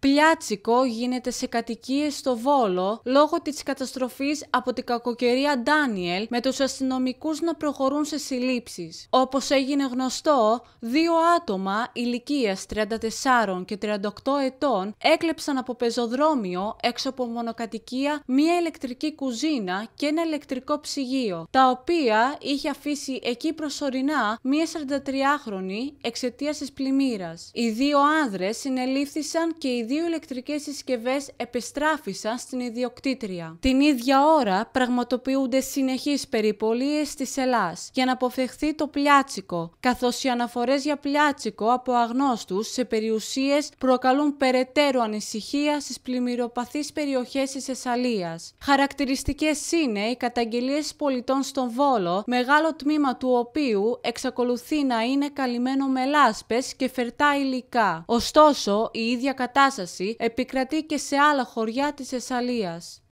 Πλιάτσικο γίνεται σε κατοικίες στο Βόλο λόγω της καταστροφής από την κακοκαιρία Ντάνιελ με τους αστυνομικούς να προχωρούν σε συλλήψεις. Όπως έγινε γνωστό, δύο άτομα ηλικίας 34 και 38 ετών έκλεψαν από πεζοδρόμιο έξω από μονοκατοικία μία ηλεκτρική κουζίνα και ένα ηλεκτρικό ψυγείο, τα οποία είχε αφήσει εκεί προσωρινά μία 43χρονη εξαιτίας της πλημμύρας. Οι δύο άνδρες συνελήφθησαν και οι δύο ηλεκτρικές συσκευές επιστράφησαν στην ιδιοκτήτρια. Την ίδια ώρα πραγματοποιούνται συνεχείς περιπολίες της Ελλάς για να αποφευχθεί το πλιάτσικο, καθώς οι αναφορές για πλιάτσικο από αγνώστους σε περιουσίες προκαλούν περαιτέρω ανησυχία στις πλημμυροπαθείς περιοχές της Εσσαλίας. Χαρακτηριστικές είναι οι καταγγελίες πολιτών στον Βόλο, μεγάλο τμήμα του οποίου εξακολουθεί να είναι καλυμμένο με λάσπες και φερτά υλικά. Ωστόσο, η ίδια κατάσταση κατάσταση επικρατεί και σε άλλα χωριά της Θεσσαλίας.